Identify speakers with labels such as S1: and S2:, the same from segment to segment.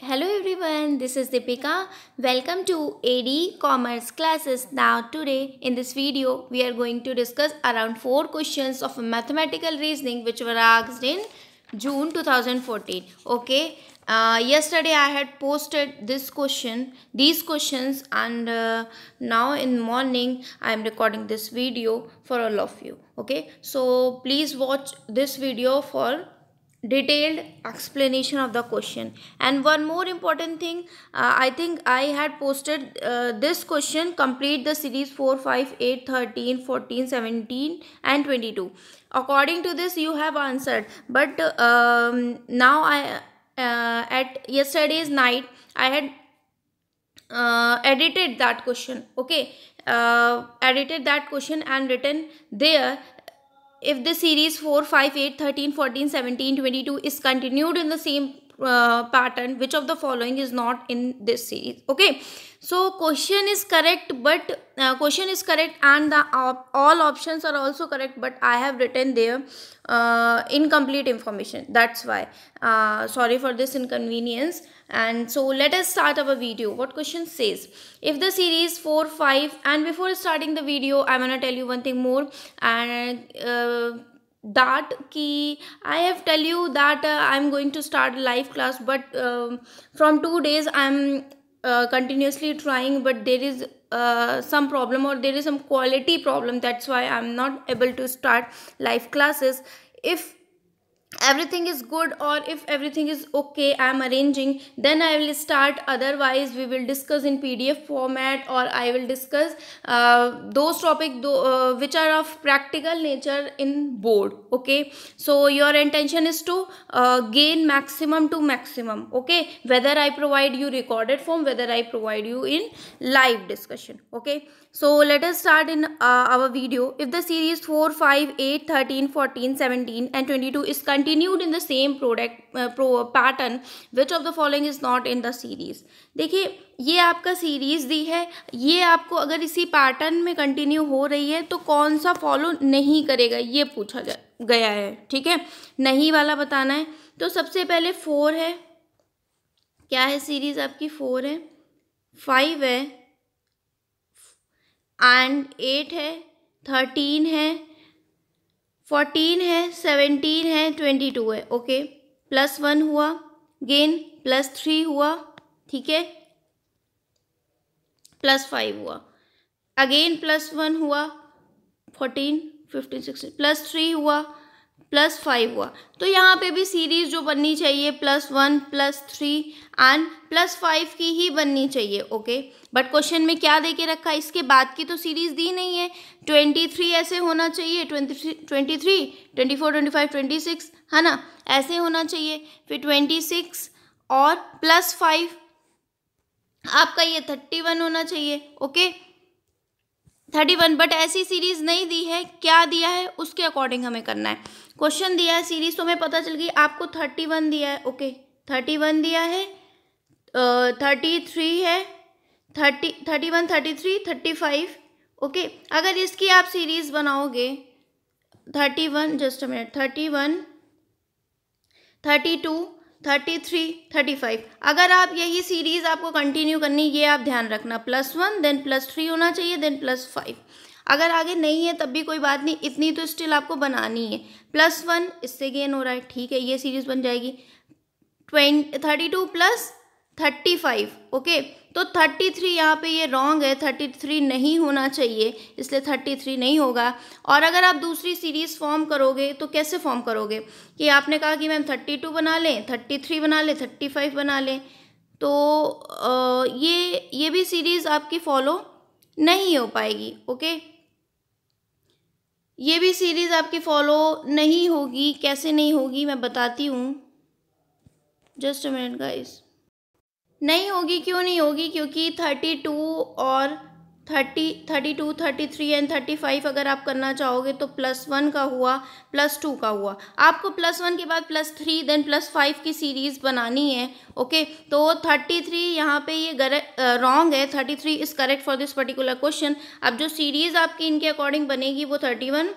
S1: Hello everyone, this is Deepika. Welcome to AD Commerce classes. Now today in this video we are going to discuss around 4 questions of mathematical reasoning which were asked in June 2014. Okay, uh, yesterday I had posted this question, these questions and uh, now in morning I am recording this video for all of you. Okay, so please watch this video for detailed explanation of the question and one more important thing uh, i think i had posted uh, this question complete the series 4 5 8 13 14 17 and 22 according to this you have answered but um, now i uh, at yesterday's night i had uh, edited that question okay uh, edited that question and written there if the series 4 5 8 13 14 17 22 is continued in the same uh, pattern which of the following is not in this series okay so question is correct but uh, question is correct and the op all options are also correct but i have written there uh, incomplete information that's why uh, sorry for this inconvenience and so let us start our video what question says if the series 4 5 and before starting the video i want to tell you one thing more and uh, that key i have tell you that uh, i'm going to start live class but um, from two days i'm uh, continuously trying but there is uh, some problem or there is some quality problem that's why i'm not able to start live classes if everything is good or if everything is okay i am arranging then i will start otherwise we will discuss in pdf format or i will discuss uh, those topic uh, which are of practical nature in board okay so your intention is to uh, gain maximum to maximum okay whether i provide you recorded form whether i provide you in live discussion okay so let us start in uh, our video if the series 4 5 8 13 14 17 and 22 is continued in the same product pattern which of the following is not in the series देखिए ये आपका series दी है ये आपको अगर इसी pattern में continue हो रही है तो कौन सा फॉलो नहीं करेगा ये पूछा गया है ठीक है नहीं वाला बताना है तो सबसे पहले फोर है क्या है सीरीज आपकी फोर है फाइव है एंड एट है थर्टीन है फोर्टीन है सेवेंटीन है ट्वेंटी टू है ओके प्लस वन हुआ गेन प्लस थ्री हुआ ठीक है प्लस फाइव हुआ अगेन प्लस वन हुआ fourteen fifteen sixteen plus three हुआ प्लस फाइव हुआ तो यहाँ पे भी सीरीज़ जो बननी चाहिए plus one plus three and plus five की ही बननी चाहिए ओके बट क्वेश्चन में क्या दे के रखा इसके बाद की तो सीरीज़ दी नहीं है ट्वेंटी थ्री ऐसे होना चाहिए twenty three twenty three twenty four twenty five twenty six है ना ऐसे होना चाहिए फिर ट्वेंटी सिक्स और प्लस फाइव आपका ये थर्टी वन होना चाहिए ओके थर्टी वन बट ऐसी सीरीज नहीं दी है क्या दिया है उसके अकॉर्डिंग हमें करना है क्वेश्चन दिया है सीरीज तो हमें पता चल गई आपको थर्टी वन दिया है ओके थर्टी वन दिया है थर्टी थ्री है thirty thirty one thirty three thirty five okay अगर इसकी आप सीरीज़ बनाओगे thirty one just minute thirty one thirty two thirty three thirty five अगर आप यही सीरीज़ आपको कंटिन्यू करनी ये आप ध्यान रखना plus one then plus three होना चाहिए देन प्लस फाइव अगर आगे नहीं है तब भी कोई बात नहीं इतनी तो स्टिल आपको बनानी है प्लस वन इससे गेन हो रहा है ठीक है ये सीरीज़ बन जाएगी twenty thirty two plus thirty five okay तो 33 थ्री यहाँ पर ये रॉन्ग है 33 नहीं होना चाहिए इसलिए 33 नहीं होगा और अगर आप दूसरी सीरीज़ फॉर्म करोगे तो कैसे फॉर्म करोगे कि आपने कहा कि मैम 32 बना लें 33 बना लें 35 बना लें तो ये ये भी सीरीज़ आपकी फॉलो नहीं हो पाएगी ओके ये भी सीरीज़ आपकी फॉलो नहीं होगी कैसे नहीं होगी मैं बताती हूँ जस्ट अ मिनट गाइस नहीं होगी क्यों नहीं होगी क्योंकि थर्टी टू और thirty thirty two thirty three and thirty five अगर आप करना चाहोगे तो प्लस वन का हुआ प्लस टू का हुआ आपको प्लस वन के बाद plus three then plus five की सीरीज़ बनानी है ओके तो थर्टी थ्री यहाँ पर ये गर रॉन्ग है thirty three is correct for this particular question अब जो सीरीज़ आपकी इनके अकॉर्डिंग बनेगी वो thirty one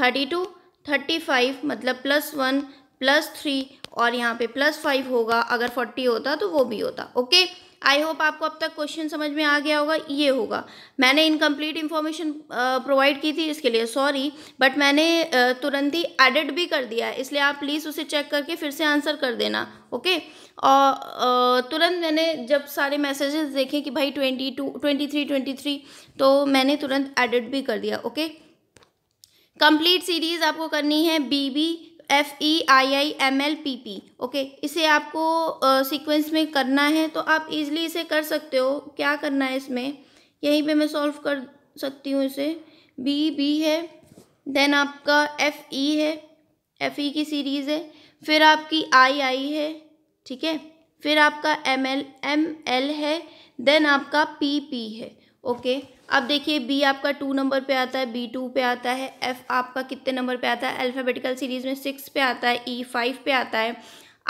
S1: thirty two thirty five मतलब प्लस वन प्लस थ्री और यहाँ पे प्लस फाइव होगा अगर फोर्टी होता तो वो भी होता ओके आई होप आपको अब तक क्वेश्चन समझ में आ गया होगा ये होगा मैंने इनकम्प्लीट इन्फॉर्मेशन प्रोवाइड की थी इसके लिए सॉरी बट मैंने तुरंत ही एडिट भी कर दिया है इसलिए आप प्लीज़ उसे चेक करके फिर से आंसर कर देना ओके और तुरंत मैंने जब सारे मैसेजेस देखे कि भाई twenty two twenty three twenty three तो मैंने तुरंत एडिट भी कर दिया ओके कंप्लीट सीरीज़ आपको करनी है B B F E I I M L P P okay इसे आपको सीक्वेंस में करना है तो आप इजीली इसे कर सकते हो क्या करना है इसमें यहीं पे मैं सॉल्व कर सकती हूँ इसे बी बी है देन आपका एफ ई e है एफ ई e की सीरीज़ है फिर आपकी आई आई है ठीक है फिर आपका एम एल एम एल है देन आपका पी पी है ओके अब देखिए बी आपका टू नंबर पे आता है बी टू पे आता है एफ आपका कितने नंबर पे आता है अल्फ़ाबेटिकल सीरीज़ में सिक्स पे आता है ई e फाइव पे आता है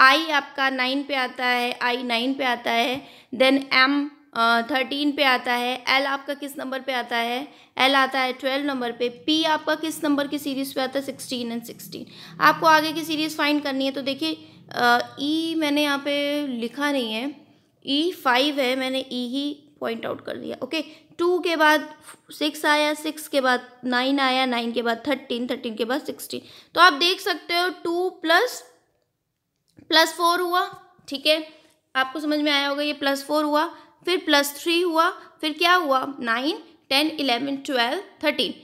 S1: आई आपका नाइन पे आता है आई नाइन पे आता है देन एम थर्टीन पे आता है एल आपका किस नंबर पे आता है एल आता है ट्वेल्व नंबर पे पी आपका किस नंबर की सीरीज़ पे आता है सिक्सटीन एंड सिक्सटीन आपको आगे की सीरीज़ फाइंड करनी है तो देखिए ई e, मैंने यहाँ पे लिखा नहीं है ई e फाइव है मैंने ई e ही पॉइंट आउट कर दिया ओके टू के बाद सिक्स आया सिक्स के बाद नाइन आया नाइन के बाद थर्टीन थर्टीन के बाद सिक्सटीन तो आप देख सकते हो टू प्लस प्लस फोर हुआ ठीक है आपको समझ में आया होगा ये प्लस फोर हुआ फिर प्लस थ्री हुआ फिर क्या हुआ nine ten eleven twelve thirteen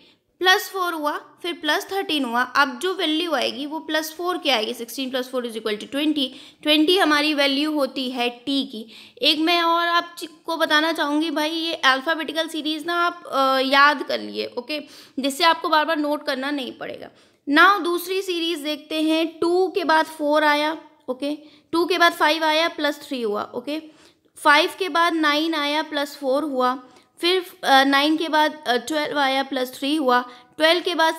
S1: plus four हुआ फिर प्लस थर्टीन हुआ अब जो वैल्यू आएगी वो प्लस फोर की आएगी sixteen plus four is equal to twenty twenty हमारी वैल्यू होती है टी की एक मैं और आपको बताना चाहूँगी भाई ये अल्फ़ाबेटिकल सीरीज़ ना आप आ, याद कर लिए ओके जिससे आपको बार बार नोट करना नहीं पड़ेगा नाउ दूसरी सीरीज़ देखते हैं टू के बाद फोर आया ओके टू के बाद फाइव आया प्लस थ्री हुआ ओके फाइव के बाद नाइन आया प्लस फोर हुआ फिर नाइन के बाद ट्वेल्व आया प्लस थ्री हुआ ट्वेल्व के बाद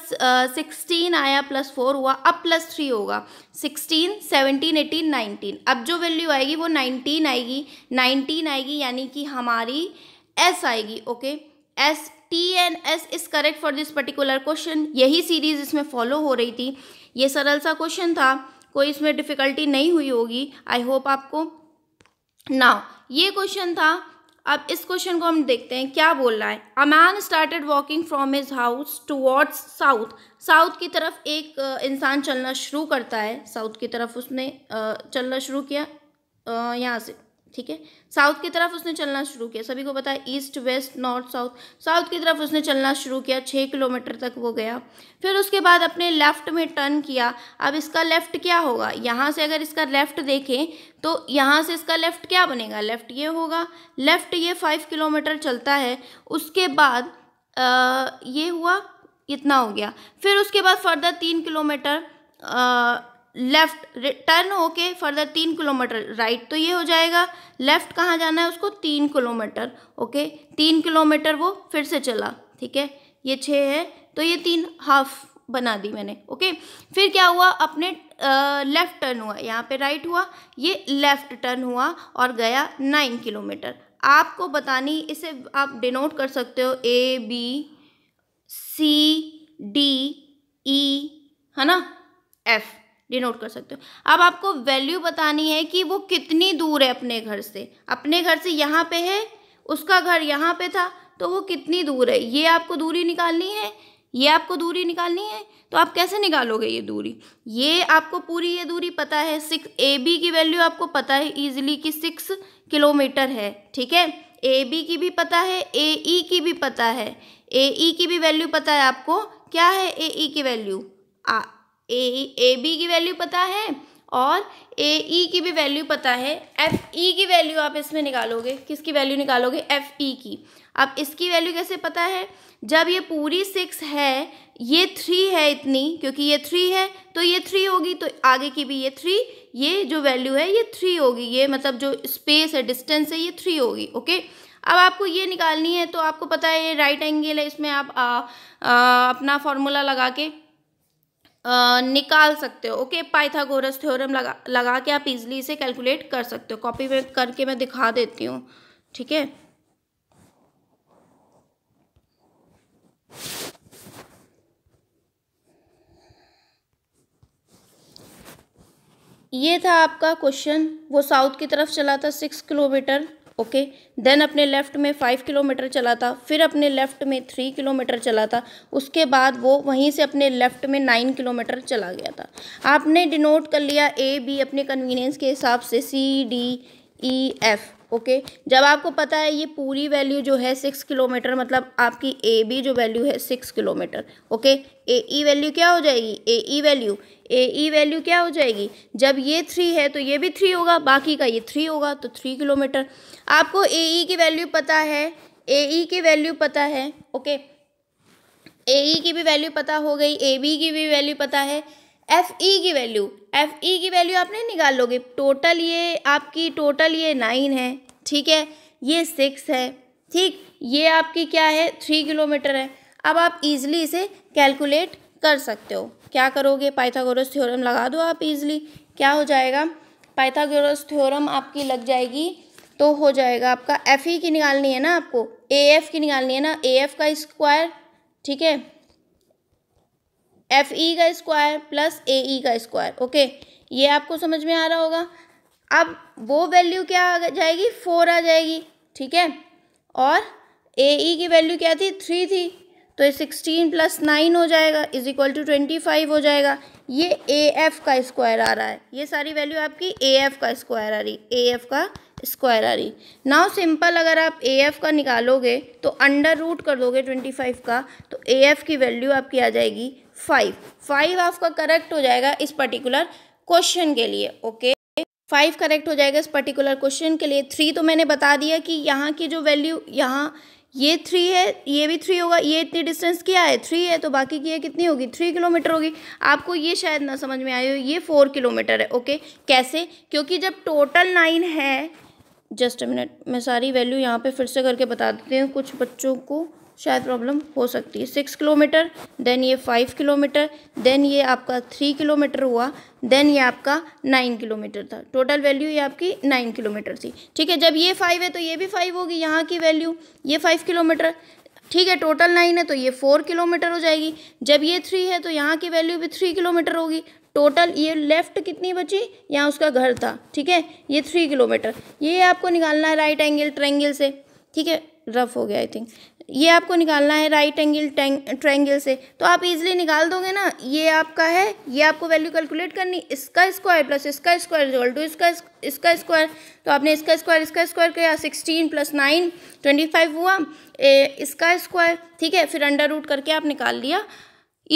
S1: सिक्सटीन आया प्लस फोर हुआ अब प्लस थ्री होगा सिक्सटीन सेवनटीन एटीन नाइनटीन अब जो वैल्यू आएगी वो नाइनटीन आएगी नाइनटीन आएगी यानी कि हमारी एस आएगी okay S T N S is correct for this particular question यही सीरीज़ इसमें फॉलो हो रही थी ये सरल सा क्वेश्चन था कोई इसमें डिफ़िकल्टी नहीं हुई होगी आई होप आपको ना ये क्वेश्चन था अब इस क्वेश्चन को हम देखते हैं क्या बोल रहा है a man started walking from his house towards south south की तरफ एक इंसान चलना शुरू करता है साउथ की तरफ उसने चलना शुरू किया यहाँ से ठीक है साउथ की तरफ उसने चलना शुरू किया सभी को पता है east west north south south की तरफ उसने चलना शुरू किया छः किलोमीटर तक वो गया फिर उसके बाद अपने लेफ्ट में टर्न किया अब इसका लेफ्ट क्या होगा यहाँ से अगर इसका लेफ्ट देखें तो यहाँ से इसका लेफ्ट क्या बनेगा लेफ्ट ये होगा लेफ्ट ये फाइव किलोमीटर चलता है उसके बाद आ, ये हुआ इतना हो गया फिर उसके बाद फर्दर तीन किलोमीटर लेफ्ट टर्न होके फर्दर तीन किलोमीटर राइट तो ये हो जाएगा लेफ्ट कहाँ जाना है उसको तीन किलोमीटर ओके तीन किलोमीटर वो फिर से चला ठीक है ये छः है तो ये तीन हाफ बना दी मैंने ओके फिर क्या हुआ अपने लेफ़्ट टर्न हुआ यहाँ पे राइट हुआ ये लेफ़्ट टर्न हुआ और गया नाइन किलोमीटर आपको बतानी इसे आप डिनोट कर सकते हो ए बी सी डी ई है ना एफ़ डिनोट कर सकते हो अब आपको वैल्यू बतानी है कि वो कितनी दूर है अपने घर से अपने घर से यहाँ पे है उसका घर यहाँ पे था तो वो कितनी दूर है ये आपको दूरी निकालनी है ये आपको दूरी निकालनी है तो आप कैसे निकालोगे ये दूरी ये आपको पूरी ये दूरी पता है सिक्स ए बी की वैल्यू आपको पता है ईजिली कि सिक्स किलोमीटर है ठीक है ए बी की भी पता है ए ई e की भी पता है ए ई e की भी वैल्यू पता है आपको क्या है ए ई e की वैल्यू आ ए ए बी की वैल्यू पता है और ए ई e की भी वैल्यू पता है एफ ई e की वैल्यू आप इसमें निकालोगे किसकी वैल्यू निकालोगे एफ ई e की अब इसकी वैल्यू कैसे पता है जब ये पूरी सिक्स है ये थ्री है इतनी क्योंकि ये थ्री है तो ये थ्री होगी तो आगे की भी ये थ्री ये जो वैल्यू है ये थ्री होगी ये मतलब जो स्पेस है डिस्टेंस है ये थ्री होगी ओके अब आपको ये निकालनी है तो आपको पता है ये राइट एंगल है इसमें आप आ, आ, अपना फॉर्मूला लगा के निकाल सकते हो ओके पाइथागोरस थ्योरम लगा लगा के आप इजीली इसे कैलकुलेट कर सकते हो कॉपी में करके मैं दिखा देती हूँ ठीक है ये था आपका क्वेश्चन वो साउथ की तरफ चला था सिक्स किलोमीटर ओके देन अपने लेफ़्ट में फाइव किलोमीटर चला था फिर अपने लेफ़्ट में थ्री किलोमीटर चला था उसके बाद वो वहीं से अपने लेफ़्ट में नाइन किलोमीटर चला गया था आपने डिनोट कर लिया ए बी अपने कन्वीनियंस के हिसाब से C D E F okay जब आपको पता है ये पूरी वैल्यू जो है सिक्स किलोमीटर मतलब आपकी ए बी जो वैल्यू है six kilometre okay A E value क्या हो जाएगी ए ई वैल्यू ए ई वैल्यू क्या हो जाएगी जब ये थ्री है तो ये भी थ्री होगा बाकी का ये थ्री होगा तो थ्री किलोमीटर आपको ए ई e की वैल्यू पता है ए ई e की वैल्यू पता है ओके ए ई e की भी वैल्यू पता हो गई ए बी की भी वैल्यू पता है एफ ई e की वैल्यू एफ ई की वैल्यू आप नहीं निकाल लोगे टोटल ये आपकी टोटल ये नाइन है ठीक है ये सिक्स है ठीक ये आपकी क्या है थ्री किलोमीटर है अब आप इजीली इसे कैलकुलेट कर सकते हो क्या करोगे पाइथागोरस थ्योरम लगा दो आप इजीली क्या हो जाएगा पाइथागोरस थ्योरम आपकी लग जाएगी तो हो जाएगा आपका एफ ई e की निकालनी है ना आपको ए एफ की निकालनी है ना ए एफ का स्क्वायर ठीक है एफ ई e का स्क्वायर प्लस ए ई का स्क्वायर ओके ये आपको समझ में आ रहा होगा अब वो वैल्यू क्या आ जाएगी फोर आ जाएगी ठीक है और ए ई e की वैल्यू क्या थी थ्री थी तो ये सिक्सटीन प्लस नाइन हो जाएगा is equal to twenty five हो जाएगा ये ए एफ का स्क्वायर आ रहा है ये सारी वैल्यू आपकी ए एफ का स्क्वायर आ रही ए एफ का स्क्वायर आ रही नाउ सिंपल अगर आप ए एफ का निकालोगे तो अंडर रूट कर दोगे ट्वेंटी फाइव का तो ए एफ की वैल्यू आपकी आ जाएगी फाइव फाइव आपका करेक्ट हो जाएगा इस पर्टिकुलर क्वेश्चन के लिए ओके फाइव करेक्ट हो जाएगा इस पर्टिकुलर क्वेश्चन के लिए थ्री तो मैंने बता दिया कि यहाँ की जो वैल्यू यहाँ ये थ्री है ये भी थ्री होगा ये इतनी डिस्टेंस क्या है थ्री है तो बाकी की है कितनी होगी थ्री किलोमीटर होगी आपको ये शायद ना समझ में आई हो ये फोर किलोमीटर है ओके कैसे क्योंकि जब टोटल नाइन है जस्ट मिनट मैं सारी वैल्यू यहाँ पे फिर से करके बता देती हूँ कुछ बच्चों को शायद प्रॉब्लम हो सकती है सिक्स किलोमीटर देन ये फाइव किलोमीटर देन ये आपका थ्री किलोमीटर हुआ देन ये आपका नाइन किलोमीटर था टोटल वैल्यू ये आपकी नाइन किलोमीटर थी ठीक है जब ये फाइव है तो ये भी फाइव होगी यहाँ की वैल्यू ये फाइव किलोमीटर ठीक है टोटल नाइन है तो ये फोर किलोमीटर हो जाएगी जब ये थ्री है तो यहाँ की वैल्यू भी थ्री किलोमीटर होगी टोटल ये लेफ़्ट कितनी बची यहाँ उसका घर था ठीक है ये थ्री किलोमीटर ये आपको निकालना है राइट एंगल ट्रेंगल से ठीक है रफ हो गया आई थिंक ये आपको निकालना है राइट एंगल ट्रैंगल से तो आप इजीली निकाल दोगे ना ये आपका है ये आपको वैल्यू कैलकुलेट करनी इसका स्क्वायर प्लस इसका स्क्वायर जो टू इसका इसका स्क्वायर तो आपने इसका स्क्वायर इसका स्क्वायर किया sixteen plus nine twenty five हुआ ए, इसका स्क्वायर ठीक है फिर अंडर रूट करके आप निकाल लिया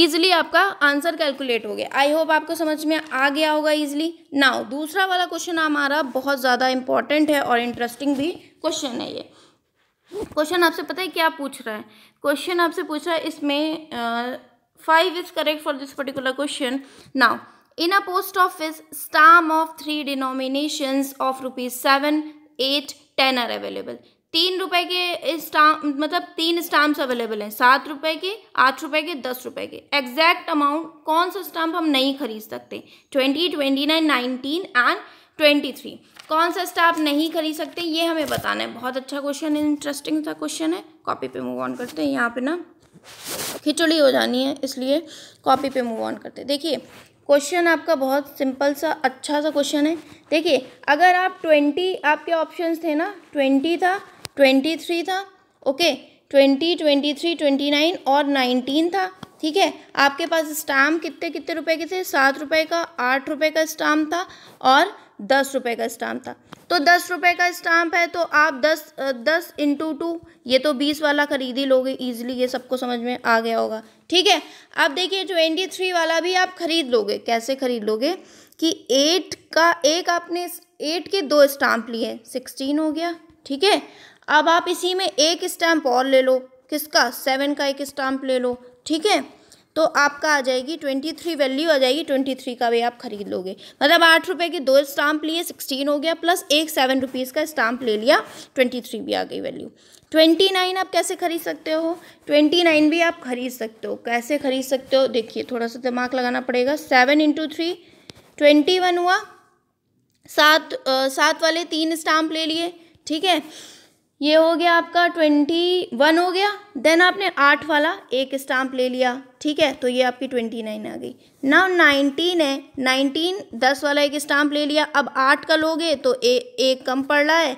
S1: ईजिली आपका आंसर कैलकुलेट हो गया आई होप आपको समझ में आ गया होगा ईजिली नाउ दूसरा वाला क्वेश्चन हमारा बहुत ज़्यादा इंपॉर्टेंट है और इंटरेस्टिंग भी क्वेश्चन है ये क्वेश्चन आपसे पता है क्या पूछ रहा है क्वेश्चन आपसे पूछ रहा है इसमें five is correct for this particular question now in a post office stamp of three denomination of rupees seven eight ten are available तीन रुपए के स्टाम मतलब तीन स्टाम्प्स अवेलेबल हैं सात रुपए के आठ रुपए के दस रुपए के एग्जैक्ट अमाउंट कौन सा स्टाम्प हम नहीं खरीद सकते twenty twenty nine nineteen and twenty three कौन सा स्टाफ नहीं खरीद सकते ये हमें बताना है बहुत अच्छा क्वेश्चन है इंटरेस्टिंग सा क्वेश्चन है कॉपी पे मूव ऑन करते हैं यहाँ पे ना खिचड़ी हो जानी है इसलिए कॉपी पे मूव ऑन करते हैं देखिए क्वेश्चन आपका बहुत सिंपल सा अच्छा सा क्वेश्चन है देखिए अगर आप ट्वेंटी आपके ऑप्शन थे ना ट्वेंटी था ट्वेंटी थ्री था okay twenty twenty three twenty nine और नाइनटीन था ठीक है आपके पास स्टाम्प कितने कितने रुपए के थे सात रुपए का आठ रुपए का स्टाम्प था और दस रुपए का स्टाम्प था तो दस रुपए का स्टाम्प है तो आप दस दस इंटू टू ये तो बीस वाला खरीद ही लोगे इजीली ये सबको समझ में आ गया होगा ठीक है अब देखिए ट्वेंटी थ्री वाला भी आप खरीद लोगे कैसे खरीद लोगे कि एट का एक आपने एट के दो स्टाम्प लिए सिक्सटीन हो गया ठीक है अब आप इसी में एक स्टाम्प और ले लो किसका सेवन का एक स्टाम्प ले लो ठीक है तो आपका आ जाएगी ट्वेंटी थ्री वैल्यू आ जाएगी ट्वेंटी थ्री का भी आप खरीद लोगे मतलब आठ रुपये के दो स्टाम्प लिए सिक्सटीन हो गया प्लस एक सेवन रुपीज़ का स्टाम्प ले लिया ट्वेंटी थ्री भी आ गई वैल्यू ट्वेंटी नाइन आप कैसे खरीद सकते हो ट्वेंटी नाइन भी आप खरीद सकते हो कैसे खरीद सकते हो देखिए थोड़ा सा दिमाग लगाना पड़ेगा seven into three twenty one हुआ सात आ, सात वाले तीन स्टाम्प ले लिए ठीक है ये हो गया आपका ट्वेंटी वन हो गया देन आपने आठ वाला एक स्टाम्प ले लिया ठीक है तो ये आपकी ट्वेंटी नाइन आ गई नाउ नाइनटीन है नाइनटीन दस वाला एक स्टाम्प ले लिया अब आठ का लोगे तो ए, एक कम पड़ रहा है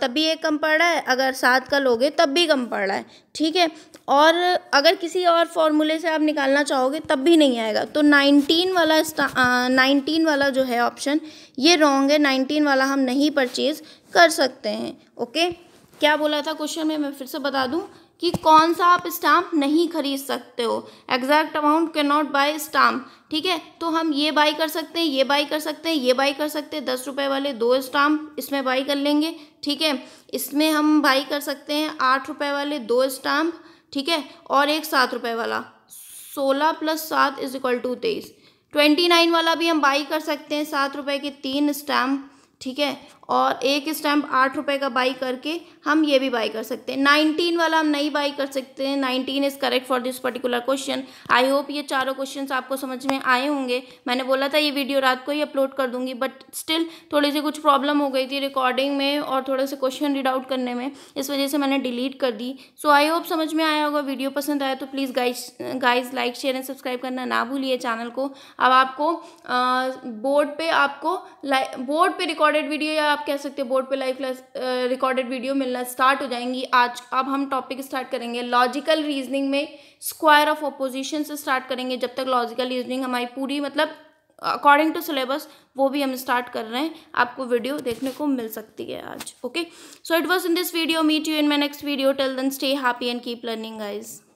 S1: तब भी एक कम पड़ रहा है अगर सात का लोगे तब भी कम पड़ रहा है ठीक है और अगर किसी और फॉर्मूले से आप निकालना चाहोगे तब भी नहीं आएगा तो नाइनटीन वाला नाइनटीन वाला जो है ऑप्शन ये रॉन्ग है नाइनटीन वाला हम नहीं परचेज़ कर सकते हैं ओके क्या बोला था क्वेश्चन में मैं फिर से बता दूँ कि कौन सा आप स्टाम्प नहीं खरीद सकते हो exact amount can not buy stamp ठीक है तो हम ये बाई कर सकते हैं ये बाई कर सकते हैं ये बाई कर सकते हैं दस रुपये वाले दो स्टाम्प इसमें बाई कर लेंगे ठीक है इसमें हम बाई कर सकते हैं आठ रुपये वाले दो स्टाम्प ठीक है और एक सात रुपये वाला सोलह प्लस सात इज इक्वल टू तेईस ट्वेंटी नाइन वाला भी हम बाई कर सकते हैं सात रुपये के तीन स्टाम्प ठीक है और एक स्टैम्प आठ रुपये का बाई करके हम ये भी बाई कर सकते हैं नाइनटीन वाला हम नहीं बाई कर सकते हैं nineteen is correct for this particular question I hope ये चारों क्वेश्चन आपको समझ में आए होंगे मैंने बोला था ये वीडियो रात को ही अपलोड कर दूंगी बट स्टिल थोड़ी सी कुछ प्रॉब्लम हो गई थी रिकॉर्डिंग में और थोड़े से क्वेश्चन रीड आउट करने में इस वजह से मैंने डिलीट कर दी सो आई होप समझ में आया होगा वीडियो पसंद आया तो please guys guys like share and subscribe करना ना भूलिए चैनल को अब आपको बोर्ड पर आपको बोर्ड पर रिकॉर्डेड वीडियो या आप कह सकते हो बोर्ड पे लाइव क्लास रिकॉर्डेड वीडियो मिलना स्टार्ट हो जाएंगी आज अब हम टॉपिक स्टार्ट करेंगे लॉजिकल रीजनिंग में स्क्वायर ऑफ अपोजिशन से स्टार्ट करेंगे जब तक लॉजिकल रीजनिंग हमारी पूरी मतलब अकॉर्डिंग टू सिलेबस वो भी हम स्टार्ट कर रहे हैं आपको वीडियो देखने को मिल सकती है आज okay so it was in this video meet you in my next video till then stay happy and keep learning eyes